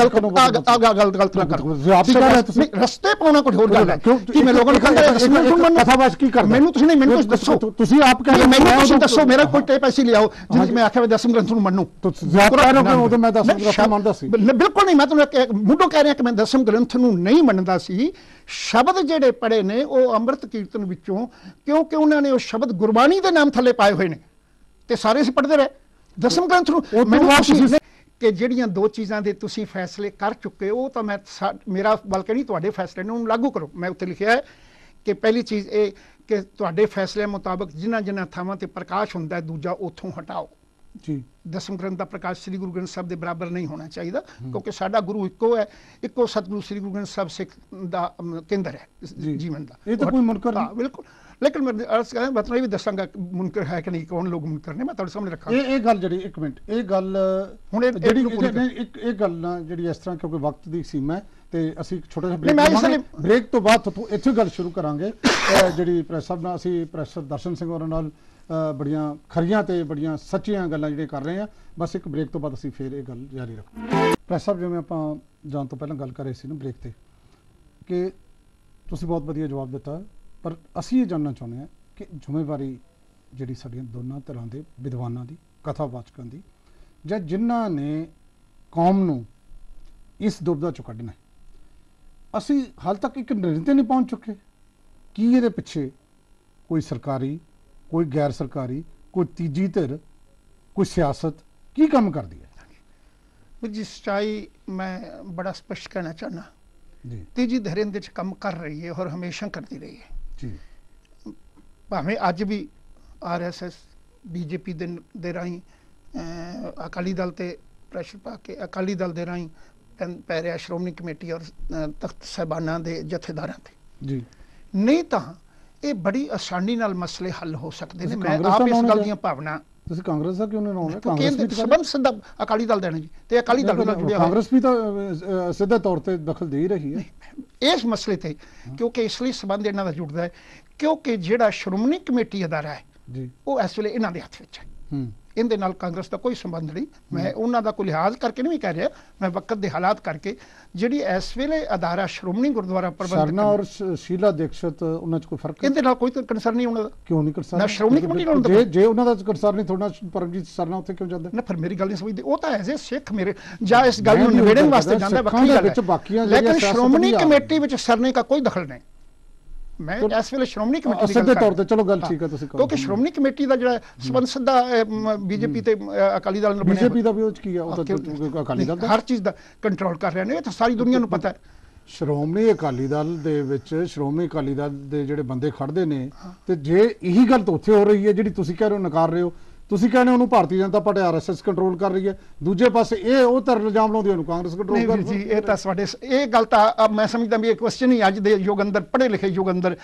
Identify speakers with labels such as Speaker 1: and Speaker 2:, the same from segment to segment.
Speaker 1: ਰਸਤੇ ਪਾਉਣਾ ਕੋਈ ਹੋਰ ਗੱਲ ਹੈ ਕਿ ਲੋਕਾਂ ਨੂੰ ਕਹਿੰਦਾ ਕਥਾਵਾਸ ਕੀ ਕਰ ਮੈਨੂੰ ਤੁਸੀਂ ਨਹੀਂ ਮੈਨੂੰ ਕੁਝ ਦੱਸੋ ਤੁਸੀਂ ਆਪ ਕਹਿੰਦੇ ਮੈਨੂੰ ਦੱਸੋ ਮੇਰਾ ਕੋਈ ਲਿਆਓ ਜਿਸ ਆਖਿਆ ਦਸਮ ਗ੍ਰੰਥ ਨੂੰ ਮੰਨੂ ਜ਼ਿਆਦਾ ਮੈਂ ਦਸਮ ਗ੍ਰੰਥ ਮੰਨਦਾ ਸੀ ਬਿਲਕੁਲ ਨਹੀਂ ਮੈਂ ਤੁਹਾਨੂੰ ਮੁੱਢੋਂ ਕਹਿ ਰਿਹਾ ਕਿ ਮੈਂ ਦਸਮ ਗ੍ਰੰਥ ਨੂੰ ਨਹੀਂ ਮੰਨਦਾ ਸੀ ਸ਼ਬਦ ਜਿਹੜੇ ਪੜੇ ਨੇ ਉਹ ਅੰਮ੍ਰਿਤ ਕੀਰਤਨ ਵਿੱਚੋਂ ਕਿਉਂਕਿ ਉਹਨਾਂ ਨੇ ਉਹ ਸ਼ਬਦ ਗੁਰਬਾਣੀ ਦੇ ਨਾਮ ਥੱਲੇ ਪਾਏ ਹੋਏ ਨੇ ਤੇ ਸਾਰੇ ਅਸੀਂ ਪੜਦੇ ਰਹੇ ਦਸਮ ਗ੍ਰੰਥ ਨੂੰ ਮੈਨੂੰ ਕਿ ਜਿਹੜੀਆਂ ਦੋ ਚੀਜ਼ਾਂ ਦੇ ਤੁਸੀਂ ਫੈਸਲੇ ਕਰ ਚੁੱਕੇ ਉਹ ਤਾਂ ਮੈਂ ਮੇਰਾ ਬਲਕਿ ਨਹੀਂ ਤੁਹਾਡੇ ਫੈਸਲੇ ਨੂੰ ਲਾਗੂ ਕਰੋ ਮੈਂ ਉੱਤੇ ਲਿਖਿਆ ਹੈ ਕਿ ਪਹਿਲੀ ਚੀਜ਼ ਇਹ ਕਿ ਤੁਹਾਡੇ ਫੈਸਲੇ ਮੁਤਾਬਕ ਜਿਨ੍ਹਾਂ ਜਿਨ੍ਹਾਂ ਥਾਵਾਂ ਤੇ ਪ੍ਰਕਾਸ਼ ਹੁੰਦਾ ਦੂਜਾ ਉੱਥੋਂ ਹਟਾਓ ਜੀ ਦਸਮ ਗ੍ਰੰਥ ਦਾ ਪ੍ਰਕਾਸ਼ ਸ੍ਰੀ ਗੁਰੂ ਗ੍ਰੰਥ ਸਾਹਿਬ ਦੇ ਬਰਾਬਰ ਨਹੀਂ ਹੋਣਾ ਚਾਹੀਦਾ ਕਿਉਂਕਿ ਸਾਡਾ ਗੁਰੂ ਇੱਕੋ ਹੈ ਇੱਕੋ ਸਤਿਗੁਰੂ ਸ੍ਰੀ ਗੁਰੂ ਗ੍ਰੰਥ ਸਾਹਿਬ ਸਿੱਖ ਦਾ ਕੇਂਦਰ ਹੈ ਜੀਵਨ ਦਾ ਇਹ ਤਾਂ ਕੋਈ ਮੁਨਕਰ ਨਹੀਂ ਬਿਲਕੁਲ ਲੇਕਿਨ ਮੈਂ ਅਰਜ਼ ਕਰਾਂ ਮਤਲਬ ਵੀ ਦੱਸਾਂਗਾ ਮੁਨਕਰ ਹੈ ਕਿ ਨਹੀਂ ਕੌਣ ਲੋਕ ਮੁਨਕਰ ਨੇ ਮੈਂ ਤੁਹਾਡੇ ਸਾਹਮਣੇ ਰੱਖਾਂ ਇਹ ਇਹ ਗੱਲ ਜਿਹੜੀ ਇੱਕ ਮਿੰਟ ਇਹ ਗੱਲ ਹੁਣ ਜਿਹੜੀ ਇੱਕ ਇਹ ਗੱਲ ਨਾ ਜਿਹੜੀ ਇਸ ਤਰ੍ਹਾਂ ਕਿਉਂਕਿ ਵਕਤ ਦੀ ਸੀਮਾ ਹੈ ਤੇ ਅਸੀਂ ਇੱਕ ਛੋਟਾ ਜਿਹਾ ਬ੍ਰੇਕ ਬ੍ਰੇਕ ਤੋਂ ਬਾਅਦ ਤੋਂ ਇੱਥੇ ਗੱਲ ਸ਼ੁਰੂ ਕਰਾਂਗੇ ਜਿਹੜੀ ਪ੍ਰੈਸ ਸਾਹਿਬ ਨਾਲ ਅਸੀਂ ਪ੍ਰੈਸਰ ਦਰਸ਼ਨ ਸਿੰਘ ਹੋਰਾਂ ਨਾਲ ਬੜੀਆਂ ਖਰੀਆਂ ਤੇ ਬੜੀਆਂ ਸੱਚੀਆਂ ਗੱਲਾਂ ਜਿਹੜੇ ਕਰ ਰਹੇ ਆ ਬਸ ਇੱਕ ਬ੍ਰੇਕ ਤੋਂ ਬਾਅਦ ਅਸੀਂ ਫੇਰ ਇਹ ਗੱਲ ਜਾਰੀ ਰੱਖਾਂਗੇ ਪ੍ਰੈਸ ਸਾਹਿਬ ਜਿਵੇਂ ਆਪਾਂ ਜਾਣ ਤੋਂ ਪਹਿਲਾਂ ਗੱਲ ਕਰ ਰਹੇ ਸੀ ਨਾ ਬ੍ਰੇਕ ਤੇ ਕਿ ਤੁਸੀਂ ਬਹੁਤ ਵਧੀਆ ਜਵਾਬ ਦਿੱਤਾ ਪਰ ਅਸੀਂ ਇਹ ਜਾਣਨਾ ਚਾਹੁੰਦੇ ਹਾਂ ਕਿ ਜ਼ਿੰਮੇਵਾਰੀ ਜਿਹੜੀ ਸਾਡੀਆਂ ਦੋਨਾਂ ਤਰ੍ਹਾਂ ਦੇ ਵਿਦਵਾਨਾਂ ਦੀ ਕਥਾਵਾਚਕਾਂ ਦੀ ਜਾਂ ਜਿਨ੍ਹਾਂ ਨੇ ਕੌਮ ਨੂੰ ਇਸ ਦੁਬਦਾ ਚੋਂ ਕੱਢਣਾ ਅਸੀਂ ਹਾਲ ਤੱਕ ਇੱਕ ਨਿਰਣੇ ਨਹੀਂ ਪਹੁੰਚ ਚੁੱਕੇ ਕੀ ਇਹਦੇ ਪਿੱਛੇ ਕੋਈ ਸਰਕਾਰੀ ਕੋਈ ਗੈਰ ਸਰਕਾਰੀ ਕੋਈ ਤੀਜੀ ਧਿਰ ਕੋਈ ਸਿਆਸਤ ਕੀ ਕੰਮ ਕਰਦੀ ਹੈ ਜੀ ਸਚਾਈ ਮੈਂ ਬੜਾ ਸਪਸ਼ਟ ਕਹਿਣਾ ਚਾਹਨਾ ਜੀ ਤੀਜੀ ਧਿਰ ਇਹਦੇ ਵਿੱਚ ਕੰਮ ਕਰ ਰਹੀ ਹੈ ਔਰ ਹਮੇਸ਼ਾ ਕਰਦੀ ਰਹੀ ਹੈ ਜੀ ਭਾਵੇਂ ਅੱਜ ਵੀ ਆਰਐਸਐਸ ਬੀਜੇਪੀ ਦੇ ਦੇ ਰਾਹੀਂ ਅਕਾਲੀ ਦਲ ਤੇ ਪ੍ਰੈਸ਼ਰ ਪਾ ਕੇ ਅਕਾਲੀ ਦਲ ਦੇ ਰਾਹੀਂ ਪੈ ਰਿਹਾ ਸ਼੍ਰੋਮਣੀ ਕਮੇਟੀ ਔਰ ਤਖਤ ਸਹਿਬਾਨਾਂ ਦੇ ਜਥੇਦਾਰਾਂ ਤੇ ਜੀ ਨਹੀਂ ਤਾਂ ਇਹ ਬੜੀ ਆਸਾਨੀ ਨਾਲ ਮਸਲੇ ਹੱਲ ਹੋ ਸਕਦੇ ਨੇ ਮੈਂ ਆਪ ਇਸ ਗੱਲ ਦੀਆਂ ਭਾਵਨਾ ਤੁਸੀਂ ਕਾਂਗਰਸ ਦਾ ਕਿਉਂ ਨਹੀਂ ਨਾਉਂਦੇ ਕਾਂਗਰਸ ਵੀ ਸਬੰਧ ਸਿੱਧਾ ਅਕਾਲੀ ਦਲ ਦੇਣੇ ਜੀ ਤੇ ਅਕਾਲੀ ਦਲ ਨਾਲ ਜੁੜਿਆ ਕਾਂਗਰਸ ਵੀ ਤਾਂ ਸਿੱਧੇ ਤੌਰ ਤੇ ਦਖਲ ਦੇ ਹੀ ਰਹੀ ਹੈ ਇਸ ਮਸਲੇ ਤੇ ਕਿਉਂਕਿ ਇਸ ਲਈ ਸਬੰਧ ਇਹਨਾਂ ਦਾ ਜੁੜਦਾ ਹੈ ਕਿਉਂਕਿ ਜਿਹੜਾ ਸ਼੍ਰੋਮਣੀ ਕਮੇਟੀ ਅਦਾਰਾ ਹੈ ਜੀ ਉਹ ਇਸ ਵੇਲੇ ਇਹਨਾਂ ਦੇ ਹੱਥ ਵਿੱਚ ਹੈ ਹੂੰ ਇਹਦੇ ਨਾਲ ਕਾਂਗਰਸ ਦਾ ਕੋਈ ਸੰਬੰਧ ਨਹੀਂ ਮੈਂ ਉਹਨਾਂ ਦਾ ਕੋਈ ਲਿਹਾਜ਼ ਕਰਕੇ ਨਹੀਂ ਕਹਿ ਰਿਹਾ ਮੈਂ ਵਕਤ ਦੇ ਹਾਲਾਤ ਕਰਕੇ ਜਿਹੜੀ ਇਸ ਵੇਲੇ ਅਦਾਰਾ ਸ਼੍ਰੋਮਣੀ ਗੁਰਦੁਆਰਾ ਪ੍ਰਬੰਧਕ ਸਰਨਾ ਔਰ ਸ਼ੀਲਾ ਦੇਖਸ਼ਤ ਉਹਨਾਂ 'ਚ ਕੋਈ ਫਰਕ ਇਹਦੇ ਨਾਲ ਕੋਈ ਕੰਸਰਨ ਨਹੀਂ ਉਹਨਾਂ ਦਾ ਕਿਉਂ ਨਹੀਂ ਕੰਸਰਨ ਨਾ ਸ਼੍ਰੋਮਣੀ ਕਮੇਟੀ ਨਾਲ ਜੇ ਜੇ ਉਹਨਾਂ ਦਾ ਕੰਸਰਨ ਨਹੀਂ ਥੋੜਾ ਪਰਮਜੀਤ ਸਰਨਾ ਉੱਥੇ ਕਿਉਂ ਜਾਂਦਾ ਨਾ ਫਿਰ ਮੇਰੀ ਗੱਲ ਨਹੀਂ ਸਮਝਦੇ ਉਹ ਤਾਂ ਐਜ਼ ਸਿੱਖ ਮੇਰੇ ਜਾਂ ਇਸ ਗੱਲ ਨੂੰ ਨਿਵੇੜਨ ਵਾਸਤੇ ਜਾਂਦਾ ਵੱਖਰੀ ਗੱਲ ਹੈ ਲੇਕਿਨ ਸ਼੍ਰੋਮਣੀ ਕਮੇਟੀ ਵਿੱਚ ਸਰਨੇ ਦਾ ਕੋਈ ਦਖਲ ਨਹੀਂ ਮੈਂ ਇਸ ਵੇਲੇ ਸ਼੍ਰੋਮਣੀ ਕਮੇਟੀ ਦੀ ਗੱਲ ਕਰ ਤੌਰ ਤੇ ਚਲੋ ਗੱਲ ਠੀਕ ਹੈ ਤੁਸੀਂ ਕਹੋ ਕਿਉਂਕਿ ਸ਼੍ਰੋਮਣੀ ਕਮੇਟੀ ਦਾ ਜਿਹੜਾ ਸਬੰਧ ਸਿੱਧਾ ਬੀਜੇਪੀ ਤੇ ਅਕਾਲੀ ਦਲ ਨਾਲ ਬਣਿਆ ਬੀਜੇਪੀ ਦਾ ਵੀ ਉਹ ਕੀ ਹੈ ਉਹ ਤਾਂ ਅਕਾਲੀ ਦਲ ਦਾ ਹਰ ਚੀਜ਼ ਦਾ ਕੰਟਰੋਲ ਕਰ ਰਿਹਾ ਨੇ ਇਹ ਤਾਂ ਸਾਰੀ ਦੁਨੀਆ ਨੂੰ ਪਤਾ ਹੈ ਸ਼੍ਰੋਮਣੀ ਅਕਾਲੀ ਦਲ ਦੇ ਵਿੱਚ ਸ਼੍ਰੋਮਣੀ ਅਕਾਲੀ ਦਲ ਦੇ ਜਿਹੜੇ ਬੰਦੇ ਖੜਦੇ ਨੇ ਤੇ ਜੇ ਇਹੀ ਗੱਲ ਤਾਂ ਉੱਥੇ ਹੋ ਰਹੀ ਹੈ ਜਿਹੜੀ ਤੁਸੀਂ ਕਹਿ ਰਹੇ ਹੋ ਨਕਾਰ ਰਹੇ ਹੋ ਤੁਸੀਂ ਕਹਿੰਦੇ ਉਹਨੂੰ Bharatiya Janata Party RSS control ਕਰ ਰਹੀ ਹੈ ਦੂਜੇ ਪਾਸੇ ਇਹ ਉਹ ਧਰ ਇਲਜ਼ਾਮ ਲਾਉਂਦੀ ਉਹਨੂੰ ਕਾਂਗਰਸ ਕੰਟਰੋਲ ਕਰ ਰਹੀ ਜੀ ਇਹ ਤਾਂ ਸਾਡੇ ਇਹ ਗੱਲ ਤਾਂ ਮੈਂ ਸਮਝਦਾ ਵੀ ਇਹ ਕੁਐਸਚਨ ਹੀ ਅੱਜ ਦੇ ਯੁੱਗ ਅੰਦਰ ਪੜ੍ਹੇ ਲਿਖੇ ਯੁੱਗ ਅੰਦਰ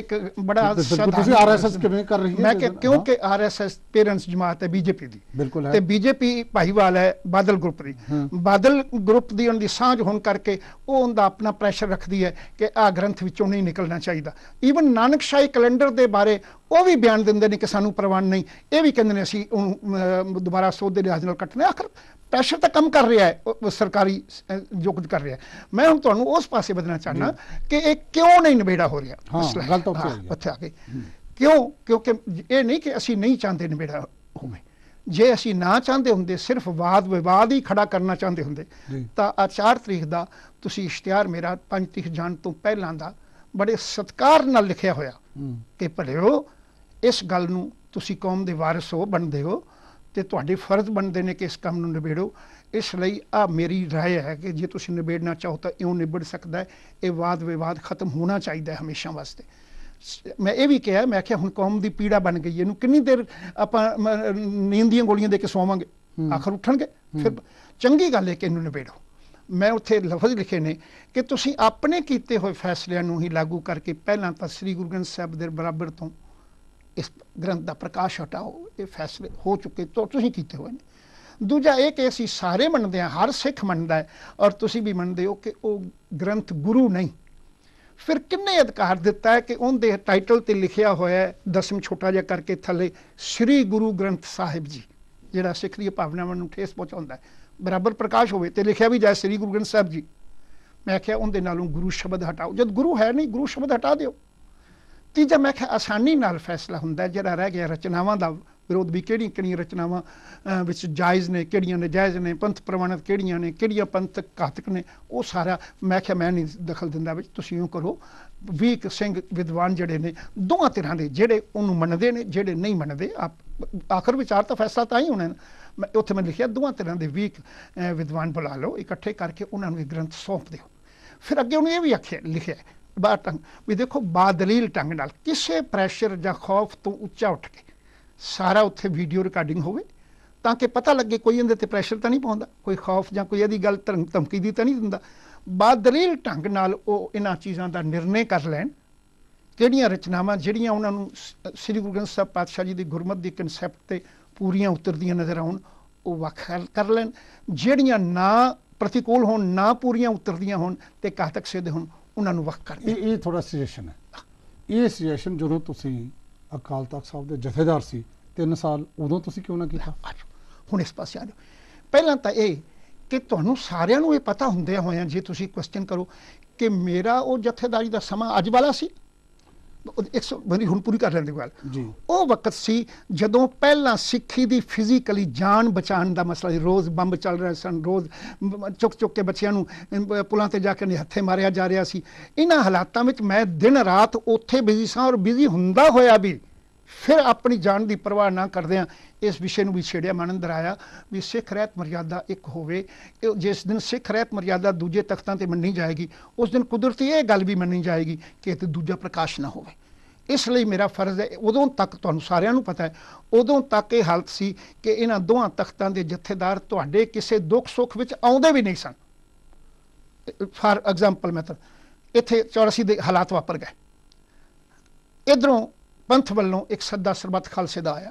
Speaker 1: ਇੱਕ ਬੜਾ ਤੁਸੀਂ ਆਰਐਸਐਸ ਕਿਵੇਂ ਕਰ ਰਹੀ ਹੈ ਮੈਂ ਕਿਉਂਕਿ ਆਰਐਸਐਸ ਪੇਰੈਂਟਸ ਜਮਾਤ ਹੈ ਬੀਜੇਪੀ ਦੀ ਬਿਲਕੁਲ ਹੈ ਤੇ ਬੀਜੇਪੀ ਭਾਈਵਾਲ ਹੈ ਬਾਦਲ ਗਰੁੱਪ ਦੀ ਬਾਦਲ ਗਰੁੱਪ ਦੀ ਉਹਨਾਂ ਦੀ ਸਾਂਝ ਹੋਣ ਕਰਕੇ ਉਹ ਉਹਦਾ ਆਪਣਾ ਪ੍ਰੈਸ਼ਰ ਰੱਖਦੀ ਹੈ ਕਿ ਆ ਗ੍ਰੰਥ ਵਿੱਚੋਂ ਨਹੀਂ ਨਿਕਲਣਾ ਚਾਹੀਦਾ ਈਵਨ ਨਾਨਕਸ਼ਾਹੀ ਕੈਲੰਡਰ ਦੇ ਬਾਰੇ ਉਹ ਵੀ ਬਿਆਨ ਦਿੰਦੇ ਨੇ ਕਿ ਸਾਨੂੰ ਪ੍ਰਵਾਨ ਨਹੀਂ ਇਹ ਵੀ ਕਹਿੰਦੇ ਨੇ ਅਸੀਂ ਉਹ ਦੁਬਾਰਾ ਸੋਧ ਦੇ ਲਿਹਾਜ਼ ਨਾਲ ਕੱਟਨੇ ਆਖਰ ਪ੍ਰੈਸ਼ਰ ਤਾਂ ਕੰਮ ਕਰ ਰਿਹਾ ਹੈ ਸਰਕਾਰੀ ਜੋਗਦ ਕਰ ਰਿਹਾ ਮੈਂ ਹੁਣ ਤੁਹਾਨੂੰ ਉਸ ਪਾਸੇ ਵਧਣਾ ਚਾਹਨਾ ਕਿ ਇਹ ਕਿਉਂ ਨਹੀਂ ਨਿਬੇੜਾ ਹੋ ਰਿਹਾ ਗਲਤ ਗੱਲ ਤਾਂ ਉੱਥੇ ਆ ਗਈ ਕਿਉਂ ਕਿਉਂਕਿ ਇਹ ਨਹੀਂ ਕਿ ਅਸੀਂ ਨਹੀਂ ਚਾਹੁੰਦੇ ਨਿਬੇੜਾ ਹੋਵੇ ਜੇ ਅਸੀਂ ਨਾ ਚਾਹੁੰਦੇ ਹੁੰਦੇ ਸਿਰਫ ਵਾਦ ਵਿਵਾਦ ਹੀ ਖੜਾ ਕਰਨਾ ਚਾਹੁੰਦੇ ਹੁੰਦੇ ਤਾਂ ਆ 4 ਤਰੀਕ ਦਾ ਤੁਸੀਂ ਇਸ਼ਤਿਹਾਰ ਮੇਰਾ 5 ਤਰੀਕ ਜਾਣ ਤੋਂ ਪਹਿਲਾਂ ਦਾ ਬੜੇ ਸਤਕਾਰ ਨਾਲ ਲਿਖਿਆ ਹੋਇਆ ਕਿ ਭਲਿਓ ਇਸ ਗੱਲ ਨੂੰ ਤੁਸੀਂ ਕੌਮ ਦੇ ਵਾਰਿਸ ਹੋ ਬਣਦੇ ਹੋ ਤੇ ਤੁਹਾਡੇ ਫਰਜ਼ ਬਣਦੇ ਨੇ ਕਿ ਇਸ ਕੰਮ ਨੂੰ ਨਿਬੇੜੋ ਇਸ ਲਈ ਆ ਮੇਰੀ رائے ਹੈ ਕਿ ਜੇ ਤੁਸੀਂ ਨਿਬੇੜਨਾ ਚਾਹੋ ਤਾਂ ਇਉਂ ਨਿਬੜ ਸਕਦਾ ਹੈ ਇਹ ਵਾਦ ਵਿਵਾਦ ਖਤਮ ਹੋਣਾ ਚਾਹੀਦਾ ਹੈ ਹਮੇਸ਼ਾ ਵਾਸਤੇ ਮੈਂ ਇਹ ਵੀ ਕਿਹਾ ਮੈਂ ਕਿਹਾ ਹੁਣ ਕੌਮ ਦੀ ਪੀੜਾ ਬਣ ਗਈ ਇਹਨੂੰ ਕਿੰਨੀ ਦੇਰ ਆਪਾਂ ਨੀਂਦ ਦੀਆਂ ਗੋਲੀਆਂ ਦੇ ਕੇ ਸੌਵਾਂਗੇ ਆਖਰ ਉੱਠਣਗੇ ਫਿਰ ਚੰਗੀ ਗੱਲ ਹੈ ਕਿ ਇਹਨੂੰ ਨਿਬੇੜੋ ਮੈਂ ਉੱਥੇ ਲਫ਼ਜ਼ ਲਿਖੇ ਨੇ ਕਿ ਤੁਸੀਂ ਆਪਣੇ ਕੀਤੇ ਹੋਏ ਫੈਸਲਿਆਂ ਨੂੰ ਹੀ ਲਾਗੂ ਕਰਕੇ ਪਹਿਲਾਂ ਤਾਂ ਸ੍ਰੀ ਗੁਰੂ ਗ੍ਰੰਥ ਸਾਹਿਬ ਦੇ ਬਰਾਬਰ ਤੋਂ ਇਸ ਗ੍ਰੰਥ ਦਾ ਪ੍ਰਕਾਸ਼ ਹਟਾਓ ਇਹ ਫੈਸਲੇ ਹੋ ਚੁੱਕੇ ਤੋਂ ਤੁਸੀਂ ਕੀਤੇ ਹੋਏ ਨੇ ਦੂਜਾ ਇਹ ਕਿ ਅਸੀਂ ਸਾਰੇ ਮੰਨਦੇ ਹਾਂ ਹਰ ਸਿੱਖ ਮੰਨਦਾ ਹੈ ਔਰ ਤੁਸੀਂ ਵੀ ਮੰਨਦੇ ਹੋ ਕਿ ਉਹ ਗ੍ਰੰਥ ਗੁਰੂ ਨਹੀਂ ਫਿਰ ਕਿੰਨੇ ਅਧਿਕਾਰ ਦਿੱਤਾ ਹੈ ਕਿ ਉਹਦੇ ਟਾਈਟਲ ਤੇ ਲਿਖਿਆ ਹੋਇਆ ਹੈ ਦਸਮ ਛੋਟਾ ਜਿਹਾ ਕਰਕੇ ਥੱਲੇ ਸ੍ਰੀ ਗੁਰੂ ਗ੍ਰੰਥ ਸਾਹਿਬ ਜੀ ਜਿਹੜਾ ਸਿੱਖ ਦੀ ਭਾਵਨਾਵਾਂ ਨੂੰ ਠੇਸ ਪਹੁੰਚਾਉਂਦਾ ਹੈ ਬਰਾਬਰ ਪ੍ਰਕਾਸ਼ ਹੋਵੇ ਤੇ ਲਿਖਿਆ ਵੀ ਜਾਏ ਸ੍ਰੀ ਗੁਰੂ ਗ੍ਰੰਥ ਸਾਹਿਬ ਜੀ ਮੈਂ ਕਿਹਾ ਉਹਦੇ ਨਾਲੋਂ ਗੁਰੂ ਸ਼ਬਦ ਹਟਾਓ ਜਦ ਗੁਰੂ ਹੈ ਨਹੀਂ ਗੁਰੂ ਸ਼ਬਦ ਹਟਾ ਦਿਓ ਤੀਜਾ ਮੈਂ ਕਿਹਾ ਆਸਾਨੀ ਨਾਲ ਫੈਸਲਾ ਹੁੰਦਾ ਜਿਹੜਾ ਰਹਿ ਗਿਆ ਰਚਨਾਵਾਂ ਦਾ ਵਿਰੋਧ ਵੀ ਕਿਹੜੀਆਂ ਕਿਹੜੀਆਂ ਰਚਨਾਵਾਂ ਵਿੱਚ ਜਾਇਜ਼ ਨੇ ਕਿਹੜੀਆਂ ਨਜਾਇਜ਼ ਨੇ ਪੰਥ ਪ੍ਰਮਾਣਿਤ ਕਿਹੜੀਆਂ ਨੇ ਕਿਹੜੀਆਂ ਪੰਥ ਘਾਤਕ ਨੇ ਉਹ ਸਾਰਾ ਮੈਂ ਕਿਹਾ ਮੈਂ ਨਹੀਂ ਦਖਲ ਦਿੰਦਾ ਵਿੱਚ ਤੁਸੀਂ ਉਹ ਕਰੋ ਵੀਕ ਸਿੰਘ ਵਿਦਵਾਨ ਜਿਹੜੇ ਨੇ ਦੋਹਾਂ ਤਰ੍ਹਾਂ ਦੇ ਜਿਹੜੇ ਉਹਨੂੰ ਮੰਨਦੇ ਨੇ ਜਿਹੜੇ ਨਹੀਂ ਮੰਨਦੇ ਆਖਰ ਵਿਚਾਰ ਤਾਂ ਫੈਸਲਾ ਤਾਂ ਹੀ ਹੋਣਾ ਮੈਂ ਉੱਥੇ ਮੈਂ ਲਿਖਿਆ ਦੋਹਾਂ ਤਰ੍ਹਾਂ ਦੇ ਵੀਕ ਵਿਦਵਾਨ ਬੁਲਾ ਲਓ ਇਕੱਠੇ ਕਰਕੇ ਉਹਨਾਂ ਨੂੰ ਇਹ ਗ੍ਰੰਥ ਸੌਂਪ ਦਿਓ ਫਿਰ ਅੱਗੇ ਉਹਨੇ ਇਹ ਵੀ ਆਖਿਆ ਲਿਖਿਆ ਬਾਹਰ ਵੀ ਦੇਖੋ ਬਾਦਲੀਲ ਟੰਗ ਨਾਲ ਕਿਸੇ ਪ੍ਰੈਸ਼ਰ ਜਾਂ ਖੌਫ ਤੋਂ ਉੱਚਾ ਉੱਠ ਕੇ ਸਾਰਾ ਉੱਥੇ ਵੀਡੀਓ ਰਿਕਾਰਡਿੰਗ ਹੋਵੇ ਤਾਂ ਕਿ ਪਤਾ ਲੱਗੇ ਕੋਈ ਇਹਦੇ ਤੇ ਪ੍ਰੈਸ਼ਰ ਤਾਂ ਨਹੀਂ ਪਾਉਂਦਾ ਕੋਈ ਖੌਫ ਜਾਂ ਕੋਈ ਇਹਦੀ ਗੱਲ ਧਮਕੀ ਦੀ ਤਾਂ ਨਹੀਂ ਦਿੰਦਾ ਬਾਦਲੀਲ ਟੰਗ ਨਾਲ ਉਹ ਇਹਨਾਂ ਚੀਜ਼ਾਂ ਦਾ ਨਿਰਣੇ ਕਰ ਲੈਣ ਕਿਹੜੀਆਂ ਰਚਨਾਵਾਂ ਜਿਹੜੀਆਂ ਉਹਨਾਂ ਨੂੰ ਸ੍ਰੀ ਗੁਰੂ ਗ੍ਰੰਥ ਸਾਹਿਬ ਪਾਤਸ਼ਾਹ ਜੀ ਦੀ ਗੁਰਮਤ ਦੀ ਕਨਸੈਪਟ ਤੇ ਪੂਰੀਆਂ ਉਤਰਦੀਆਂ ਨਜ਼ਰ ਆਉਣ ਉਹ ਵੱਖ ਕਰ ਲੈਣ ਜਿਹੜੀਆਂ ਨਾ ਪ੍ਰਤੀਕੂਲ ਹੋਣ ਨਾ ਪੂਰੀਆਂ ਉਤਰਦੀਆਂ ਹੋਣ ਤੇ ਘਾਤਕ ਸਿੱਧ ਹੋਣ ਉਹਨਾਂ ਨੂੰ ਵਕਤ ਕਰਦੇ ਇਹ ਥੋੜਾ ਸਿਚੁਏਸ਼ਨ ਹੈ ਇਹ ਸਿਚੁਏਸ਼ਨ ਜਦੋਂ ਤੁਸੀਂ ਅਕਾਲ ਤਖਤ ਸਾਹਿਬ ਦੇ ਜਥੇਦਾਰ ਸੀ 3 ਸਾਲ ਉਦੋਂ ਤੁਸੀਂ ਕਿਉਂ ਨਾ ਕੀਤਾ ਹੁਣ ਇਸ ਪਾਸੇ ਆ ਜਾਓ ਪਹਿਲਾਂ ਤਾਂ ਇਹ ਕਿ ਤੁਹਾਨੂੰ ਸਾਰਿਆਂ ਨੂੰ ਇਹ ਪਤਾ ਹੁੰਦੇ ਹੋਇਆ ਜੇ ਤੁਸੀਂ ਕੁਐਸਚਨ ਕਰੋ ਕਿ ਮੇਰਾ ਉਹ ਜਥੇਦਾਰੀ ਦਾ ਸਮਾਂ ਅੱਜ ਵਾਲਾ ਸੀ 100 ਬਣੀ ਹੁਣ ਪੂਰੀ ਕਰ ਲੈਂਦੇ ਗੱਲ ਉਹ ਵਕਤ ਸੀ ਜਦੋਂ ਪਹਿਲਾਂ ਸਿੱਖੀ ਦੀ ਫਿਜ਼ੀਕਲੀ ਜਾਨ ਬਚਾਉਣ ਦਾ ਮਸਲਾ ਸੀ ਰੋਜ਼ ਬੰਬ ਚੱਲ ਰਹੇ ਸਨ ਰੋਜ਼ ਚੁੱਕ ਚੁੱਕ ਕੇ ਬੱਚਿਆਂ ਨੂੰ ਪੁਲਾਂ ਤੇ ਜਾ ਕੇ ਹੱਥੇ ਮਾਰਿਆ ਜਾ ਰਿਹਾ ਸੀ ਇਹਨਾਂ ਹਾਲਾਤਾਂ ਵਿੱਚ ਮੈਂ ਦਿਨ ਰਾਤ ਉੱਥੇ ਬਿਜ਼ੀ ਸਾਂ ਔਰ ਬਿਜ਼ੀ ਹੁੰਦਾ ਹੋਇਆ ਵੀ ਫਿਰ ਆਪਣੀ ਜਾਨ ਦੀ ਪਰਵਾਹ ਨਾ ਕਰਦੇ ਆ ਇਸ ਵਿਸ਼ੇ ਨੂੰ ਵੀ ਛੇੜਿਆ ਮਾਨੰਦਰ ਆਇਆ ਵੀ ਸਿੱਖ ਰਹਿਤ ਮਰਿਆਦਾ ਇੱਕ ਹੋਵੇ ਜਿਸ ਦਿਨ ਸਿੱਖ ਰਹਿਤ ਮਰਿਆਦਾ ਦੂਜੇ ਤਖਤਾਂ ਤੇ ਮੰਨੀ ਜਾਏਗੀ ਉਸ ਦਿਨ ਕੁਦਰਤੀ ਇਹ ਗੱਲ ਵੀ ਮੰਨੀ ਜਾਏਗੀ ਕਿ ਤੇ ਦੂਜਾ ਪ੍ਰਕਾਸ਼ ਨਾ ਹੋਵੇ ਇਸ ਲਈ ਮੇਰਾ ਫਰਜ਼ ਹੈ ਉਦੋਂ ਤੱਕ ਤੁਹਾਨੂੰ ਸਾਰਿਆਂ ਨੂੰ ਪਤਾ ਹੈ ਉਦੋਂ ਤੱਕ ਇਹ ਹਾਲਤ ਸੀ ਕਿ ਇਹਨਾਂ ਦੋਹਾਂ ਤਖਤਾਂ ਦੇ ਜਥੇਦਾਰ ਤੁਹਾਡੇ ਕਿਸੇ ਦੁੱਖ ਸੁੱਖ ਵਿੱਚ ਆਉਂਦੇ ਵੀ ਨਹੀਂ ਸਨ ਫਾਰ ਐਗਜ਼ਾਮਪਲ ਮੈਂ ਤਾਂ ਇੱਥੇ 84 ਦੇ ਹਾਲਾਤ ਵਾਪਰ ਗਏ ਇਧਰੋਂ ਪੰਥ ਵੱਲੋਂ ਇੱਕ ਸੱਦਾ ਸਰਬੱਤ ਖਾਲਸੇ ਦਾ ਆਇਆ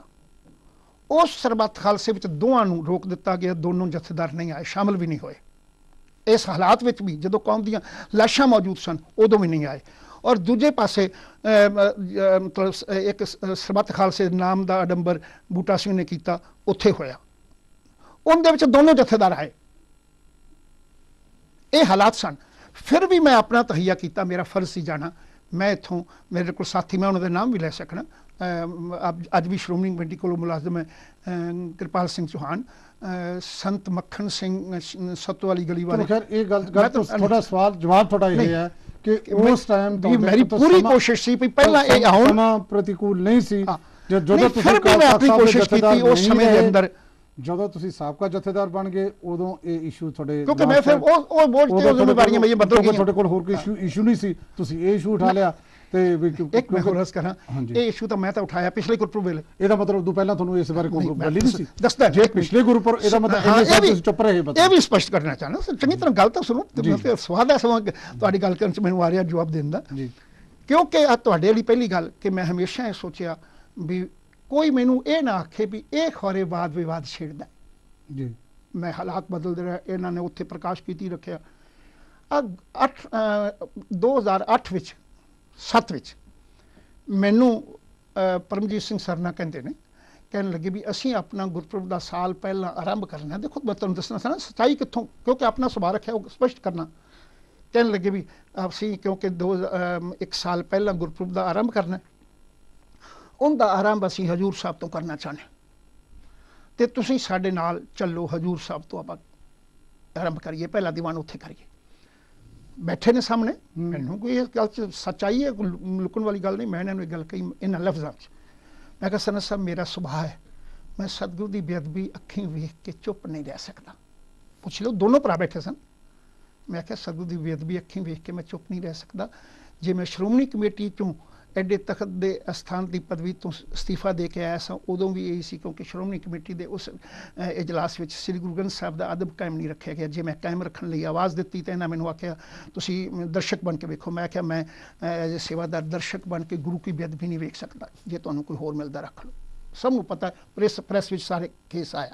Speaker 1: ਉਸ ਸਰਬੱਤ ਖਾਲਸੇ ਵਿੱਚ ਦੋਹਾਂ ਨੂੰ ਰੋਕ ਦਿੱਤਾ ਗਿਆ ਦੋਨੋਂ ਜਥੇਦਾਰ ਨਹੀਂ ਆਏ ਸ਼ਾਮਲ ਵੀ ਨਹੀਂ ਹੋਏ ਇਸ ਹਾਲਾਤ ਵਿੱਚ ਵੀ ਜਦੋਂ ਕੌਮ ਦੀਆਂ ਲਾਸ਼ਾਂ ਮੌਜੂਦ ਸਨ ਉਦੋਂ ਵੀ ਨਹੀਂ ਆਏ ਔਰ ਦੂਜੇ ਪਾਸੇ ਮਤਲਬ ਇੱਕ ਸਰਬੱਤ ਖਾਲਸੇ ਨਾਮ ਦਾ ਅਡੰਬਰ ਬੂਟਾ ਸਿੰਘ ਨੇ ਕੀਤਾ ਉੱਥੇ ਹੋਇਆ ਉਹਦੇ ਵਿੱਚ ਦੋਨੋਂ ਜਥੇਦਾਰ ਆਏ ਇਹ ਹਾਲਾਤ ਸਨ ਫਿਰ ਵੀ ਮੈਂ ਆਪਣਾ ਤਹੀਆ ਕੀਤਾ ਮੇਰਾ ਫਰਜ਼ ਸੀ ਜਾਣਾ ਮੈਂ ਇਥੋਂ ਮੇਰੇ ਕੋਲ ਸਾਥੀ ਮੈਂ ਉਹਨਾਂ ਦੇ ਨਾਮ ਵੀ ਲੈ ਸਕਣਾ ਅੱਜ ਵੀ ਸ਼੍ਰੋਮਣੀ ਕਮੇਟੀ ਕੋਲੋਂ ਮੁਲਾਜ਼ਮ ਹੈ ਕਿਰਪਾਲ ਸਿੰਘ ਚੋਹਾਨ ਸੰਤ ਮੱਖਣ ਸਿੰਘ ਸੱਤ ਵਾਲੀ ਗਲੀ ਵਾਲੇ ਖੈਰ ਇਹ ਗੱਲ ਗੱਲ ਤੁਹਾਡਾ ਸਵਾਲ ਜਵਾਬ ਤੁਹਾਡਾ ਇਹ ਹੈ ਕਿ ਉਸ ਟਾਈਮ ਤੋਂ ਮੇਰੀ ਪੂਰੀ ਕੋਸ਼ਿਸ਼ ਸੀ ਵੀ ਪਹਿਲਾਂ ਇਹ ਆਉਣ ਸਮਾਂ ਪ੍ਰਤੀਕੂਲ ਨਹੀਂ ਸੀ ਜੋ ਜਦੋਂ ਤੁਸੀਂ ਫਿਰ ਵੀ ਕੋਸ਼ਿਸ਼ ਕੀਤੀ ਉਸ ਸਮੇਂ ਦੇ ਅੰਦਰ ਜਦੋਂ ਤੁਸੀਂ ਸਾਬਕਾ ਜਥੇਦਾਰ ਬਣ ਗਏ ਉਦੋਂ ਇਹ ਇਸ਼ੂ ਤੁਹਾਡੇ ਕਿਉਂਕਿ ਮੈਂ ਫਿਰ ਉਹ ਉਹ ਬੋਰਡ ਤੇ ਜ਼ਿੰਮੇਵਾਰੀਆਂ ਮੈਂ ਬਦਲ ਗਈਆਂ ਤੁਹਾਡੇ ਕੋਲ ਹੋਰ ਕੋਈ ਇਸ਼ੂ ਇਸ਼ੂ ਨਹੀਂ ਸੀ ਤੁਸੀਂ ਇਹ ਇਸ਼ੂ ਉਠਾ ਲਿਆ ਤੇ ਇੱਕ ਮੈਂ ਹੋਰ ਹਸ ਕਰਾਂ ਇਹ ਇਸ਼ੂ ਤਾਂ ਮੈਂ ਤਾਂ ਉਠਾਇਆ ਪਿਛਲੇ ਗੁਰਪੁਰਬ ਵੇਲੇ ਇਹਦਾ ਮਤਲਬ ਦੂ ਪਹਿਲਾਂ ਤੁਹਾਨੂੰ ਇਸ ਬਾਰੇ ਕੋਈ ਗੱਲ ਨਹੀਂ ਸੀ ਦੱਸਦਾ ਜੇ ਪਿਛਲੇ ਗੁਰਪੁਰ ਇਹਦਾ ਮਤਲਬ ਇਹ ਸਭ ਤੁਸੀਂ ਚੁੱਪ ਰਹੇ ਬਤਾ ਇਹ ਵੀ ਸਪਸ਼ਟ ਕਰਨਾ ਚਾਹੁੰਦਾ ਸਰ ਚੰਗੀ ਤਰ੍ਹਾਂ ਗੱਲ ਤਾਂ ਸੁਣੋ ਤੇ ਸਵਾਦ ਹੈ ਸਮਾਂ ਤੁਹਾਡੀ ਗੱਲ ਕਰਨ ਚ ਮੈਨੂੰ ਆ ਰਿਹਾ ਜਵਾਬ ਦੇਣ ਦਾ ਕਿਉਂਕਿ ਆ ਤੁਹਾਡੇ ਲਈ ਪਹਿਲੀ ਗੱਲ ਕਿ ਮੈਂ ਹਮੇਸ਼ਾ ਇਹ ਸੋਚਿਆ ਵੀ ਕੋਈ ਮੈਨੂੰ ਇਹ ਨਾ ਆਖੇ ਵੀ ਇਹ ਖੋਰੇ ਬਾਦ ਵਿਵਾਦ ਛੇੜਦਾ ਜੀ ਮੈਂ ਹਾਲਾਤ ਦੇ ਰਿਹਾ ਇਹਨਾਂ ਨੇ ਉੱਥੇ ਪ੍ਰਕਾਸ਼ ਕੀਤੀ ਰੱਖਿਆ ਅਗ 8 2008 ਵਿੱਚ 7 ਵਿੱਚ ਮੈਨੂੰ ਪਰਮਜੀਤ ਸਿੰਘ ਸਰਨਾ ਕਹਿੰਦੇ ਨੇ ਕਹਿਣ ਲੱਗੇ ਵੀ ਅਸੀਂ ਆਪਣਾ ਗੁਰਪ੍ਰਭ ਦਾ ਸਾਲ ਪਹਿਲਾਂ ਆਰੰਭ ਕਰਨਾ ਦੇਖੋ ਮੈਂ ਤੁਹਾਨੂੰ ਦੱਸਣਾ ਸਨ ਸਚਾਈ ਕਿੱਥੋਂ ਕਿਉਂਕਿ ਆਪਣਾ ਸੁਭਾਅ ਰੱਖਿਆ ਉਹ ਸਪਸ਼ਟ ਕਰਨਾ ਕਹਿਣ ਲੱਗੇ ਵੀ ਅਸੀਂ ਕਿਉਂਕਿ ਦੋ ਇੱਕ ਸਾਲ ਪਹਿਲਾਂ ਗੁਰਪ੍ਰਭ ਦਾ ਆਰੰਭ ਕਰਨਾ ਉਹਦਾ ਆਰੰਭ ਅਸੀਂ ਹਜੂਰ ਸਾਹਿਬ ਤੋਂ ਕਰਨਾ ਚਾਹੁੰਦੇ ਤੇ ਤੁਸੀਂ ਸਾਡੇ ਨਾਲ ਚੱਲੋ ਹਜੂਰ ਸਾਹਿਬ ਤੋਂ ਆਪਾਂ ਆਰੰਭ ਕਰੀਏ ਪਹਿਲਾ ਦੀਵਾਨ ਉੱਥੇ ਕਰੀਏ ਬੈਠੇ ਨੇ ਸਾਹਮਣੇ ਮੈਨੂੰ ਕੋਈ ਇਸ ਗੱਲ 'ਚ ਸੱਚਾਈ ਹੈ ਲੁਕਣ ਵਾਲੀ ਗੱਲ ਨਹੀਂ ਮੈਂ ਇਹਨਾਂ ਨੂੰ ਇਹ ਗੱਲ ਕਹੀ ਇਹਨਾਂ ਲਫ਼ਜ਼ਾਂ 'ਚ ਮੈਂ ਕਿਹਾ ਸਨਤ ਸਾਹਿਬ ਮੇਰਾ ਸੁਭਾਅ ਹੈ ਮੈਂ ਸਤਗੁਰ ਦੀ ਬੇਅਦਬੀ ਅੱਖੀਂ ਵੇਖ ਕੇ ਚੁੱਪ ਨਹੀਂ ਰਹਿ ਸਕਦਾ ਪੁੱਛ ਲਓ ਦੋਨੋਂ ਭਰਾ ਬੈਠੇ ਸਨ ਮੈਂ ਕਿਹਾ ਸਤਗੁਰ ਦੀ ਬੇਅਦਬੀ ਅੱਖੀਂ ਵੇਖ ਕੇ ਮੈਂ ਚੁੱਪ ਨਹੀਂ ਰਹਿ ਸਕਦਾ ਜੇ ਮੈਂ ਸ਼੍ਰੋਮਣੀ ਕਮੇਟੀ 'ਚੋਂ ਐਡੇ ਤਖਤ ਦੇ ਅਸਥਾਨ ਦੀ ਪਦਵੀ ਤੋਂ ਅਸਤੀਫਾ ਦੇ ਕੇ ਆਇਆ ਸਾਂ ਉਦੋਂ ਵੀ ਇਹੀ ਸੀ ਕਿਉਂਕਿ ਸ਼੍ਰੋਮਣੀ ਕਮੇਟੀ ਦੇ ਉਸ ਇਜਲਾਸ ਵਿੱਚ ਸ੍ਰੀ ਗੁਰੂ ਗ੍ਰੰਥ ਸਾਹਿਬ ਦਾ ਅਦਬ ਕਾਇਮ ਨਹੀਂ ਰੱਖਿਆ ਗਿਆ ਜੇ ਮੈਂ ਕਾਇਮ ਰੱਖਣ ਲਈ ਆਵਾਜ਼ ਦਿੱਤੀ ਤਾਂ ਇਹਨਾਂ ਮੈਨੂੰ ਆਖਿਆ ਤੁਸੀਂ ਦਰਸ਼ਕ ਬਣ ਕੇ ਵੇਖੋ ਮੈਂ ਕਿਹਾ ਮੈਂ ਐਜ਼ ਸੇਵਾਦਾਰ ਦਰਸ਼ਕ ਬਣ ਕੇ ਗੁਰੂ ਕੀ ਬੇਅਦਬੀ ਨਹੀਂ ਵੇਖ ਸਕਦਾ ਜੇ ਤੁਹਾਨੂੰ ਕੋਈ ਹੋਰ ਮਿਲਦਾ ਰੱਖ ਲਓ ਸਭ ਨੂੰ ਪਤਾ ਪ੍ਰੈਸ ਪ੍ਰੈਸ ਵਿੱਚ ਸਾਰੇ ਕੇਸ ਆਇਆ